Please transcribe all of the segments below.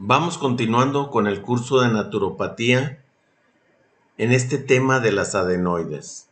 Vamos continuando con el curso de naturopatía en este tema de las adenoides.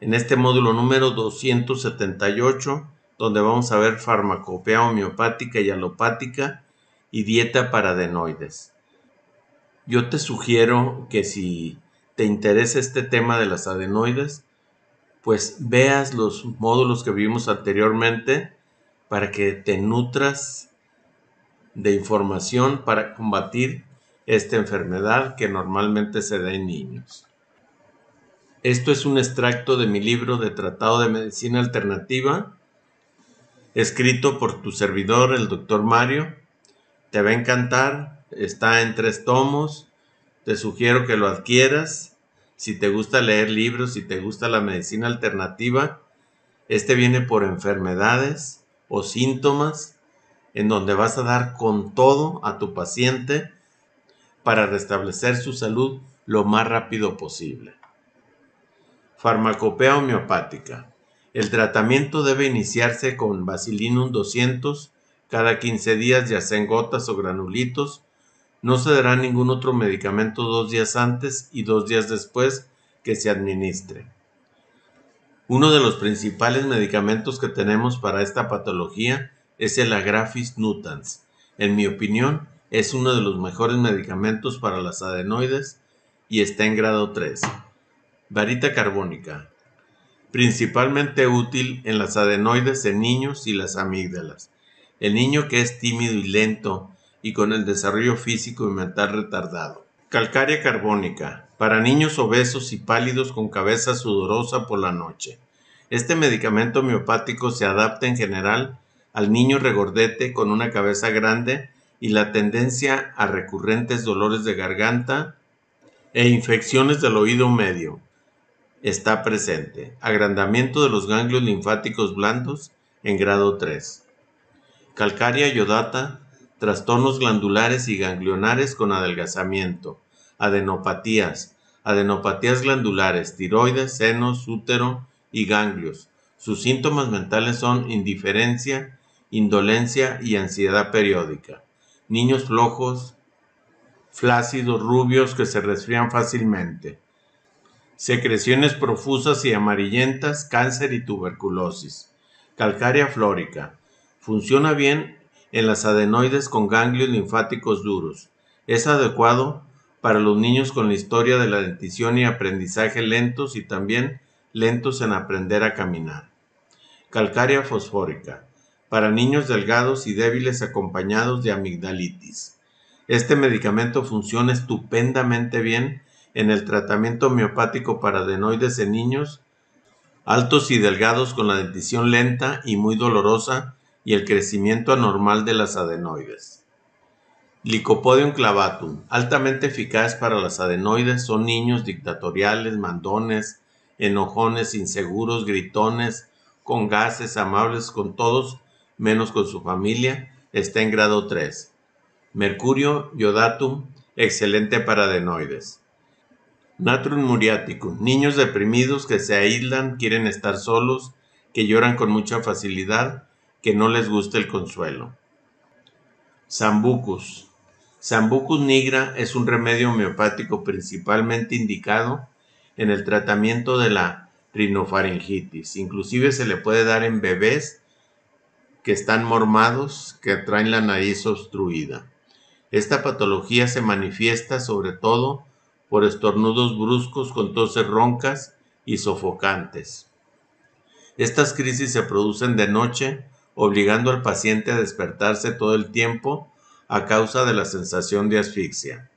En este módulo número 278, donde vamos a ver farmacopea homeopática y alopática y dieta para adenoides. Yo te sugiero que si te interesa este tema de las adenoides, pues veas los módulos que vimos anteriormente para que te nutras de información para combatir esta enfermedad que normalmente se da en niños. Esto es un extracto de mi libro de Tratado de Medicina Alternativa, escrito por tu servidor, el doctor Mario. Te va a encantar, está en tres tomos, te sugiero que lo adquieras. Si te gusta leer libros, si te gusta la medicina alternativa, este viene por enfermedades o síntomas en donde vas a dar con todo a tu paciente para restablecer su salud lo más rápido posible. Farmacopea homeopática. El tratamiento debe iniciarse con Basilinum 200 cada 15 días, ya sea en gotas o granulitos. No se dará ningún otro medicamento dos días antes y dos días después que se administre. Uno de los principales medicamentos que tenemos para esta patología es el agrafis nutans. En mi opinión, es uno de los mejores medicamentos para las adenoides y está en grado 3. Varita carbónica. Principalmente útil en las adenoides en niños y las amígdalas. El niño que es tímido y lento y con el desarrollo físico y mental retardado. Calcárea carbónica. Para niños obesos y pálidos con cabeza sudorosa por la noche. Este medicamento homeopático se adapta en general al niño regordete con una cabeza grande y la tendencia a recurrentes dolores de garganta e infecciones del oído medio está presente. Agrandamiento de los ganglios linfáticos blandos en grado 3. Calcárea yodata, trastornos glandulares y ganglionares con adelgazamiento, adenopatías, adenopatías glandulares, tiroides, senos, útero y ganglios. Sus síntomas mentales son indiferencia, indolencia y ansiedad periódica. Niños flojos, flácidos, rubios que se resfrían fácilmente. Secreciones profusas y amarillentas, cáncer y tuberculosis. Calcárea flórica. Funciona bien en las adenoides con ganglios linfáticos duros. Es adecuado para los niños con la historia de la dentición y aprendizaje lentos y también lentos en aprender a caminar. Calcárea fosfórica para niños delgados y débiles acompañados de amigdalitis. Este medicamento funciona estupendamente bien en el tratamiento homeopático para adenoides en niños altos y delgados con la dentición lenta y muy dolorosa y el crecimiento anormal de las adenoides. Licopodium clavatum, altamente eficaz para las adenoides, son niños dictatoriales, mandones, enojones, inseguros, gritones, con gases, amables con todos menos con su familia, está en grado 3. Mercurio, iodatum excelente para adenoides. Natrum muriaticum, niños deprimidos que se aíslan, quieren estar solos, que lloran con mucha facilidad, que no les gusta el consuelo. Sambucus. Sambucus nigra es un remedio homeopático principalmente indicado en el tratamiento de la rinofaringitis. Inclusive se le puede dar en bebés que están mormados, que atraen la nariz obstruida. Esta patología se manifiesta sobre todo por estornudos bruscos con toses roncas y sofocantes. Estas crisis se producen de noche, obligando al paciente a despertarse todo el tiempo a causa de la sensación de asfixia.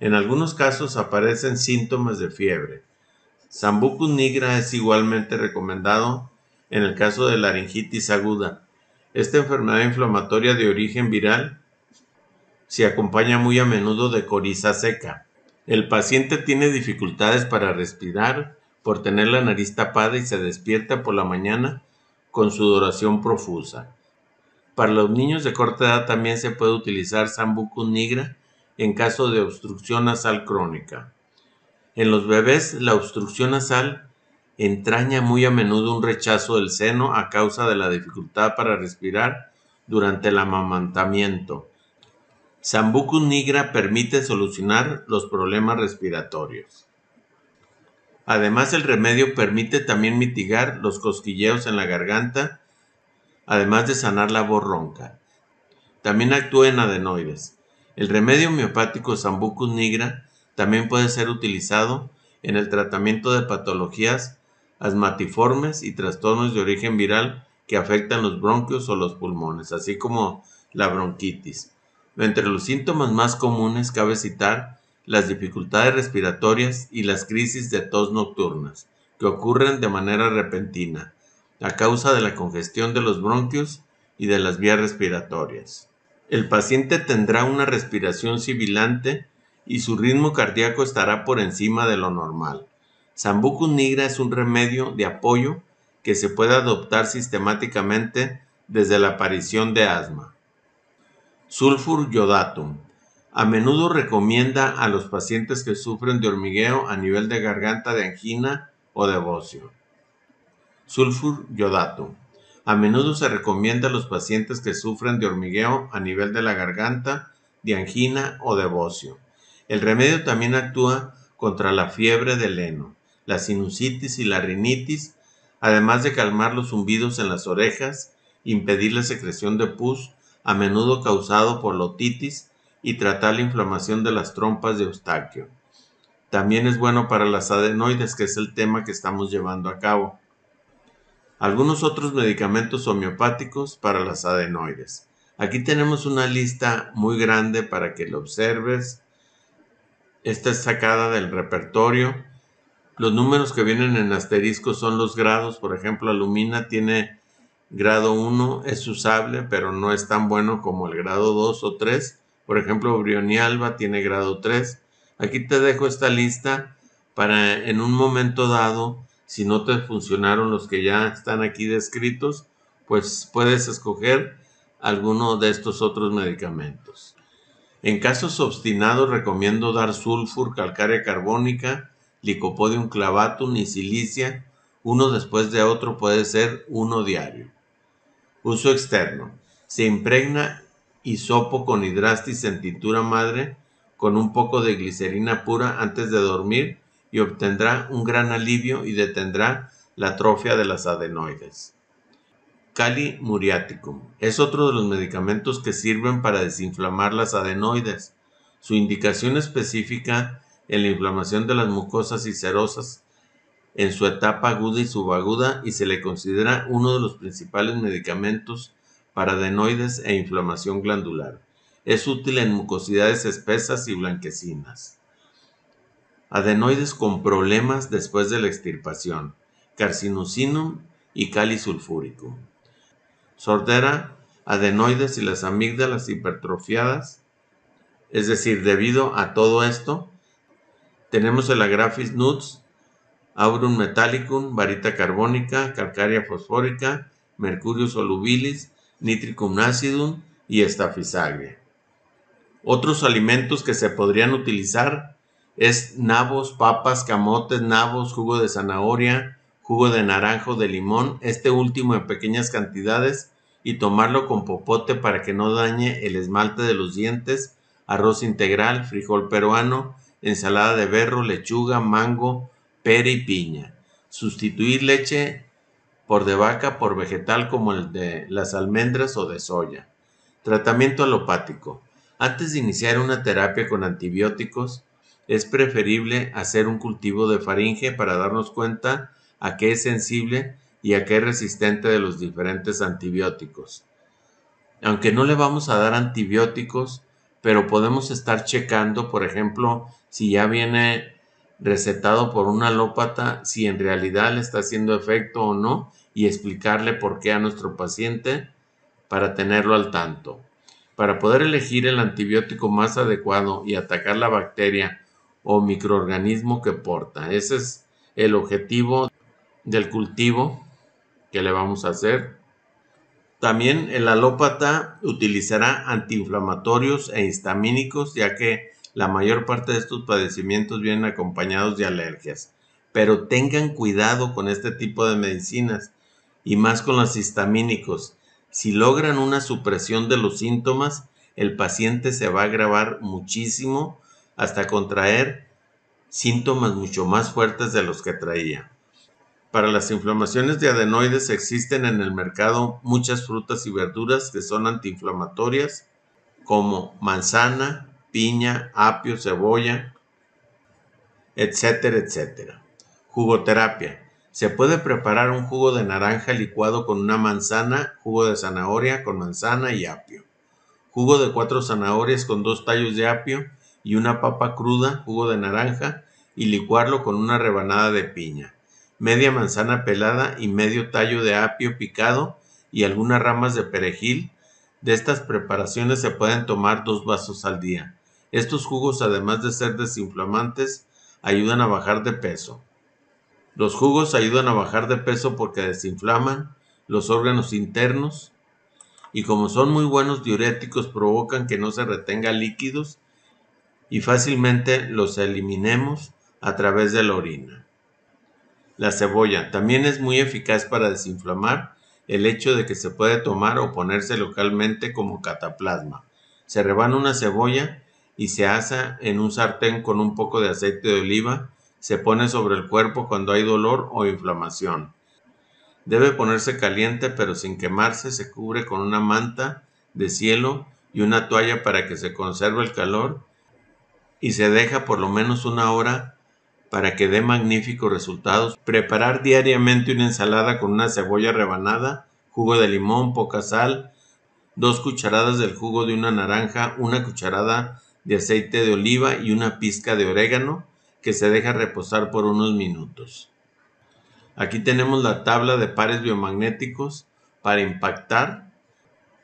En algunos casos aparecen síntomas de fiebre. Sambucus nigra es igualmente recomendado en el caso de laringitis aguda, esta enfermedad inflamatoria de origen viral se acompaña muy a menudo de coriza seca. El paciente tiene dificultades para respirar por tener la nariz tapada y se despierta por la mañana con sudoración profusa. Para los niños de corta edad también se puede utilizar Sambucus nigra en caso de obstrucción nasal crónica. En los bebés la obstrucción nasal entraña muy a menudo un rechazo del seno a causa de la dificultad para respirar durante el amamantamiento. Sambucus nigra permite solucionar los problemas respiratorios. Además, el remedio permite también mitigar los cosquilleos en la garganta, además de sanar la borronca. También actúa en adenoides. El remedio homeopático Sambucus nigra también puede ser utilizado en el tratamiento de patologías asmatiformes y trastornos de origen viral que afectan los bronquios o los pulmones, así como la bronquitis. Entre los síntomas más comunes cabe citar las dificultades respiratorias y las crisis de tos nocturnas, que ocurren de manera repentina, a causa de la congestión de los bronquios y de las vías respiratorias. El paciente tendrá una respiración sibilante y su ritmo cardíaco estará por encima de lo normal. Sambucus nigra es un remedio de apoyo que se puede adoptar sistemáticamente desde la aparición de asma. Sulfur yodatum. A menudo recomienda a los pacientes que sufren de hormigueo a nivel de garganta de angina o de bocio. Sulfur yodatum. A menudo se recomienda a los pacientes que sufren de hormigueo a nivel de la garganta, de angina o de bocio. El remedio también actúa contra la fiebre del heno la sinusitis y la rinitis, además de calmar los zumbidos en las orejas, impedir la secreción de pus, a menudo causado por la otitis, y tratar la inflamación de las trompas de eustaquio. También es bueno para las adenoides, que es el tema que estamos llevando a cabo. Algunos otros medicamentos homeopáticos para las adenoides. Aquí tenemos una lista muy grande para que lo observes. Esta es sacada del repertorio los números que vienen en asterisco son los grados. Por ejemplo, alumina tiene grado 1, es usable, pero no es tan bueno como el grado 2 o 3. Por ejemplo, Brionialba tiene grado 3. Aquí te dejo esta lista para en un momento dado, si no te funcionaron los que ya están aquí descritos, pues puedes escoger alguno de estos otros medicamentos. En casos obstinados recomiendo dar sulfur, calcárea carbónica licopodium clavatum y silicia, uno después de otro puede ser uno diario. Uso externo. Se impregna hisopo con hidrastis en tintura madre con un poco de glicerina pura antes de dormir y obtendrá un gran alivio y detendrá la atrofia de las adenoides. Cali muriaticum es otro de los medicamentos que sirven para desinflamar las adenoides. Su indicación específica en la inflamación de las mucosas y serosas en su etapa aguda y subaguda y se le considera uno de los principales medicamentos para adenoides e inflamación glandular. Es útil en mucosidades espesas y blanquecinas. Adenoides con problemas después de la extirpación, carcinucinum y calisulfúrico sulfúrico. Sordera, adenoides y las amígdalas hipertrofiadas. Es decir, debido a todo esto, tenemos el agrafis nuts, Aurum metallicum, varita carbónica, calcárea fosfórica, mercurio solubilis, nitricum acidum y estafisagria. Otros alimentos que se podrían utilizar es nabos, papas, camotes, nabos, jugo de zanahoria, jugo de naranjo, de limón, este último en pequeñas cantidades y tomarlo con popote para que no dañe el esmalte de los dientes, arroz integral, frijol peruano, ensalada de berro, lechuga, mango, pere y piña. Sustituir leche por de vaca por vegetal como el de las almendras o de soya. Tratamiento alopático. Antes de iniciar una terapia con antibióticos, es preferible hacer un cultivo de faringe para darnos cuenta a qué es sensible y a qué es resistente de los diferentes antibióticos. Aunque no le vamos a dar antibióticos, pero podemos estar checando, por ejemplo, si ya viene recetado por un alópata, si en realidad le está haciendo efecto o no, y explicarle por qué a nuestro paciente para tenerlo al tanto. Para poder elegir el antibiótico más adecuado y atacar la bacteria o microorganismo que porta. Ese es el objetivo del cultivo que le vamos a hacer también el alópata utilizará antiinflamatorios e histamínicos, ya que la mayor parte de estos padecimientos vienen acompañados de alergias. Pero tengan cuidado con este tipo de medicinas y más con los histamínicos. Si logran una supresión de los síntomas, el paciente se va a agravar muchísimo hasta contraer síntomas mucho más fuertes de los que traía. Para las inflamaciones de adenoides existen en el mercado muchas frutas y verduras que son antiinflamatorias, como manzana, piña, apio, cebolla, etcétera, etcétera. Jugoterapia. Se puede preparar un jugo de naranja licuado con una manzana, jugo de zanahoria con manzana y apio. Jugo de cuatro zanahorias con dos tallos de apio y una papa cruda, jugo de naranja, y licuarlo con una rebanada de piña media manzana pelada y medio tallo de apio picado y algunas ramas de perejil. De estas preparaciones se pueden tomar dos vasos al día. Estos jugos, además de ser desinflamantes, ayudan a bajar de peso. Los jugos ayudan a bajar de peso porque desinflaman los órganos internos y como son muy buenos diuréticos provocan que no se retenga líquidos y fácilmente los eliminemos a través de la orina. La cebolla también es muy eficaz para desinflamar el hecho de que se puede tomar o ponerse localmente como cataplasma. Se rebana una cebolla y se asa en un sartén con un poco de aceite de oliva. Se pone sobre el cuerpo cuando hay dolor o inflamación. Debe ponerse caliente pero sin quemarse. Se cubre con una manta de cielo y una toalla para que se conserve el calor y se deja por lo menos una hora para que dé magníficos resultados. Preparar diariamente una ensalada con una cebolla rebanada, jugo de limón, poca sal, dos cucharadas del jugo de una naranja, una cucharada de aceite de oliva y una pizca de orégano que se deja reposar por unos minutos. Aquí tenemos la tabla de pares biomagnéticos para impactar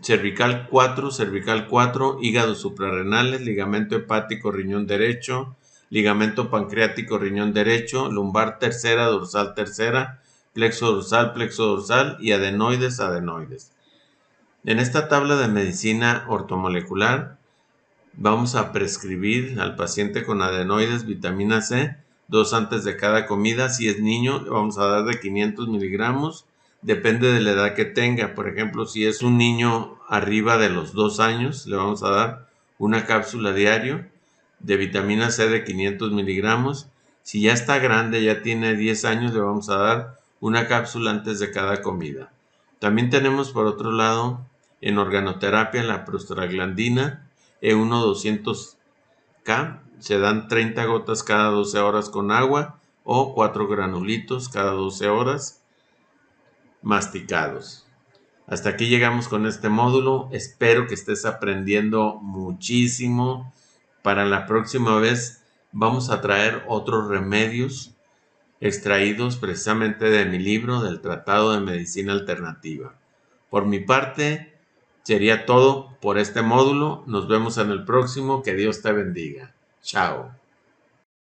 cervical 4, cervical 4, hígado suprarrenales, ligamento hepático, riñón derecho, ligamento pancreático riñón derecho, lumbar tercera, dorsal tercera, plexo dorsal, plexo dorsal y adenoides, adenoides. En esta tabla de medicina ortomolecular vamos a prescribir al paciente con adenoides vitamina C dos antes de cada comida. Si es niño, vamos a dar de 500 miligramos. Depende de la edad que tenga. Por ejemplo, si es un niño arriba de los dos años, le vamos a dar una cápsula diario de vitamina C de 500 miligramos. Si ya está grande, ya tiene 10 años, le vamos a dar una cápsula antes de cada comida. También tenemos por otro lado en organoterapia la prostaglandina E1-200K. Se dan 30 gotas cada 12 horas con agua o 4 granulitos cada 12 horas masticados. Hasta aquí llegamos con este módulo. Espero que estés aprendiendo muchísimo para la próxima vez vamos a traer otros remedios extraídos precisamente de mi libro del Tratado de Medicina Alternativa. Por mi parte, sería todo por este módulo. Nos vemos en el próximo. Que Dios te bendiga. Chao.